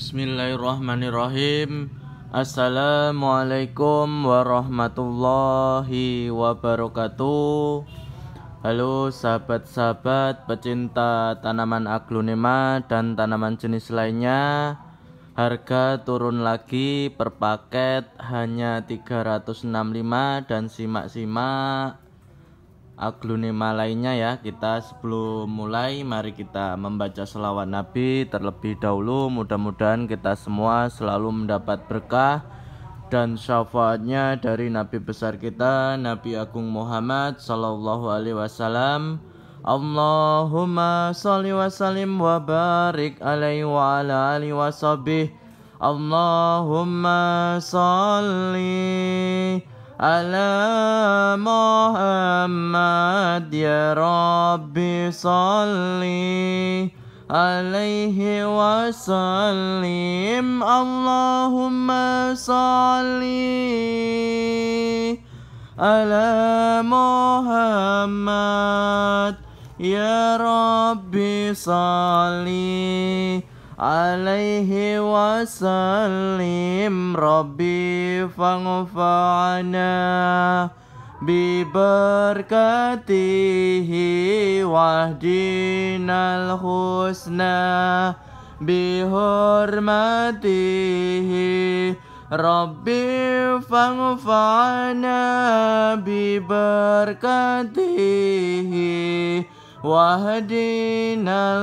Bismillahirrahmanirrahim. Assalamualaikum warahmatullahi wabarakatuh. Halo sahabat-sahabat pecinta tanaman aglonema dan tanaman jenis lainnya. Harga turun lagi per paket hanya 365 dan simak-simak aglonema lainnya ya kita sebelum mulai mari kita membaca selawat Nabi terlebih dahulu mudah-mudahan kita semua selalu mendapat berkah dan syafaatnya dari Nabi besar kita Nabi Agung Muhammad Sallallahu Alaihi Wasallam Allahumma salli wa sallim wa barik alaihi wa ala alihi wa sabih. Allahumma salli على محمد يا ربي صلي عليه وسلم اللهم صل على محمد يا ربي صلي alaihi wasallim Rabbi fangfa'ana biberkatihi wahdinal bihormatihi Rabbi fangfa'ana biberkatihi wahdinal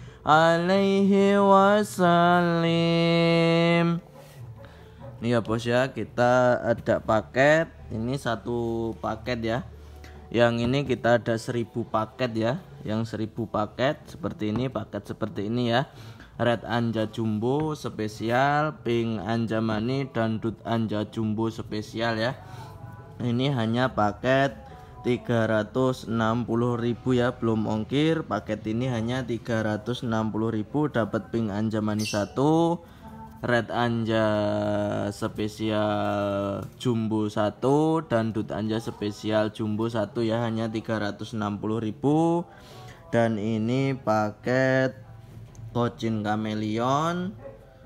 alaihi wasallim ini ya bos ya kita ada paket ini satu paket ya yang ini kita ada seribu paket ya yang seribu paket seperti ini paket seperti ini ya Red Anja Jumbo spesial Pink Anja Mani dan Dut Anja Jumbo spesial ya ini hanya paket 360.000 ya belum ongkir paket ini hanya 360.000 dapat pink anja manis 1 red anja spesial jumbo 1 dan dut anja spesial jumbo 1 ya hanya 360.000 dan ini paket kocin kameleon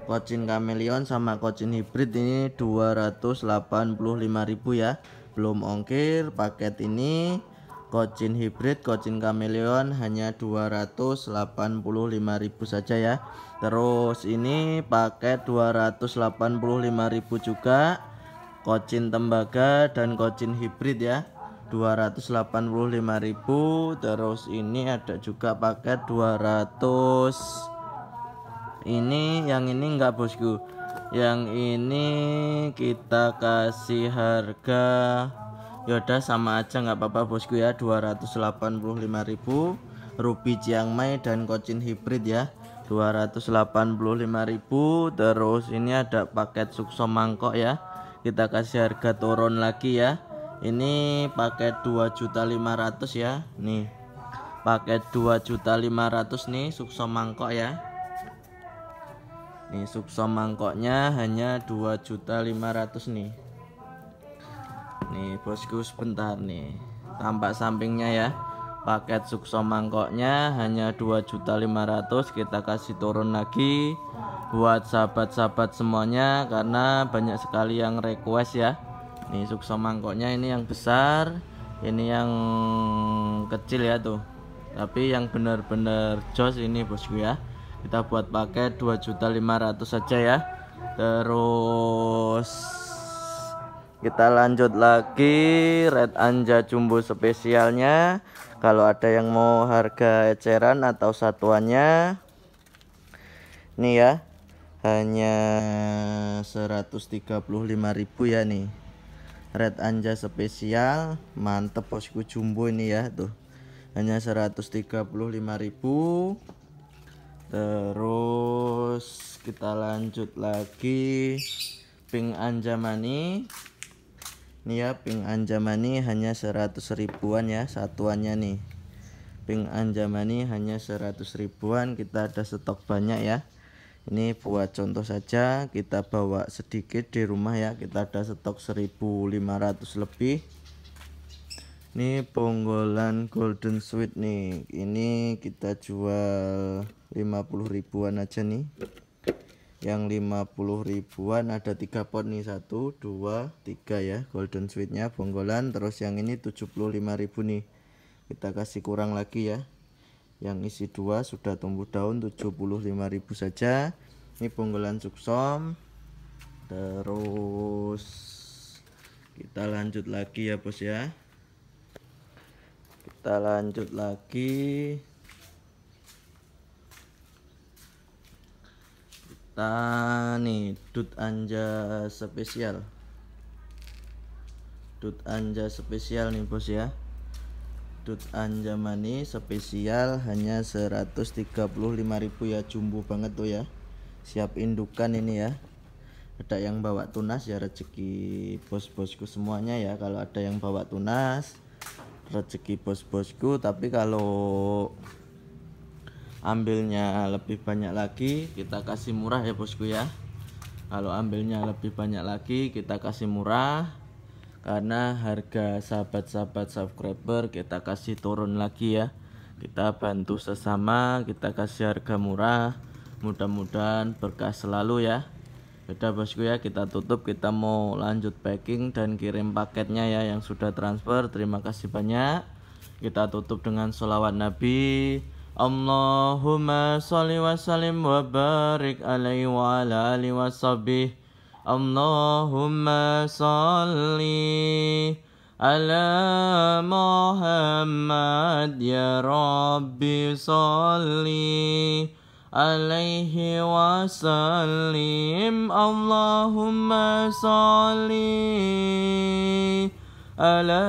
kocin kameleon sama kocin hybrid ini 285.000 ya belum ongkir paket ini Kocin hybrid, Kocin kameleon hanya 285.000 saja ya. Terus ini paket 285.000 juga. Kocin tembaga dan kocin hybrid ya. 285.000 terus ini ada juga paket 200 ini yang ini enggak bosku yang ini kita kasih harga yaudah sama aja nggak apa-apa bosku ya 285.000 Ruby Chiang Mai dan Cochin hybrid ya 285.000 terus ini ada paket sukso mangkok ya kita kasih harga turun lagi ya ini paket 2.500 ya nih paket 2.500 nih sukso mangkok ya Nih subsom mangkoknya hanya 2.500 nih. Nih bosku sebentar nih. Tampak sampingnya ya. Paket subsom mangkoknya hanya 2.500 kita kasih turun lagi buat sahabat-sahabat semuanya karena banyak sekali yang request ya. Nih subsom mangkoknya ini yang besar, ini yang kecil ya tuh. Tapi yang benar-benar jos ini bosku ya kita buat pakai 2.500 saja ya terus kita lanjut lagi red anja jumbo spesialnya kalau ada yang mau harga eceran atau satuannya nih ya hanya 135.000 ya nih red anja spesial mantep bosku jumbo ini ya tuh hanya 135.000 terus kita lanjut lagi ping anjamani ini ya pink anjamani hanya 100 ribuan ya satuannya nih pink anjamani hanya 100 ribuan kita ada stok banyak ya ini buat contoh saja kita bawa sedikit di rumah ya kita ada stok 1500 lebih ini bonggolan golden sweet nih ini kita jual 50 ribuan aja nih yang 50 ribuan ada tiga pot nih satu, dua, tiga ya golden sweetnya bonggolan terus yang ini 75 ribu nih kita kasih kurang lagi ya yang isi dua sudah tumbuh daun 75 ribu saja ini bonggolan suksom terus kita lanjut lagi ya bos ya kita lanjut lagi kita nih Dut Anja spesial Dut Anja spesial nih bos ya Dut Anja Mani spesial hanya 135.000 ya jumbo banget tuh ya Siap indukan ini ya Ada yang bawa tunas ya rezeki bos-bosku semuanya ya Kalau ada yang bawa tunas rezeki bos-bosku tapi kalau ambilnya lebih banyak lagi kita kasih murah ya bosku ya kalau ambilnya lebih banyak lagi kita kasih murah karena harga sahabat-sahabat subscriber kita kasih turun lagi ya kita bantu sesama kita kasih harga murah mudah-mudahan berkah selalu ya Beda bosku ya kita tutup kita mau lanjut packing dan kirim paketnya ya yang sudah transfer terima kasih banyak kita tutup dengan sholawat nabi اللهم صل وسلم وبارك عليه وعلى آله وصحبه اللهم صل على محمد يا ربي صل عليه وسلم اللهم صل على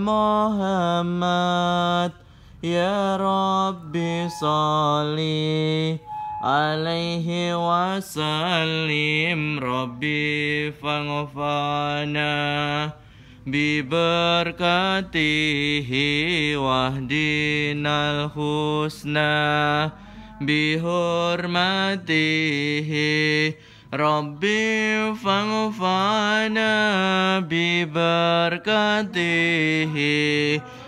محمد Ya Rabbi Sali alaihi wa Rabbi Fangofana Biberkatihi wahdinal husna Bihormatihi Rabbi faghfana Biberkatihi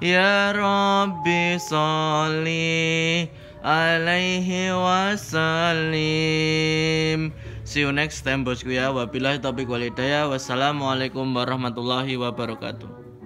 Ya Rabbi Salih alaihi wasallim See you next time bosku ya Wabillahi taufiq walhidayah Wassalamualaikum warahmatullahi wabarakatuh